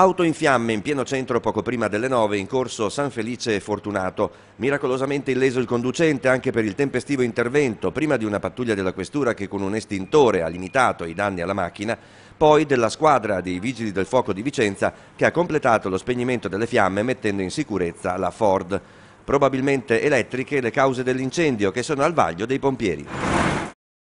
Auto in fiamme in pieno centro poco prima delle 9 in corso San Felice e Fortunato. Miracolosamente illeso il conducente anche per il tempestivo intervento, prima di una pattuglia della questura che con un estintore ha limitato i danni alla macchina, poi della squadra dei vigili del fuoco di Vicenza che ha completato lo spegnimento delle fiamme mettendo in sicurezza la Ford. Probabilmente elettriche le cause dell'incendio che sono al vaglio dei pompieri.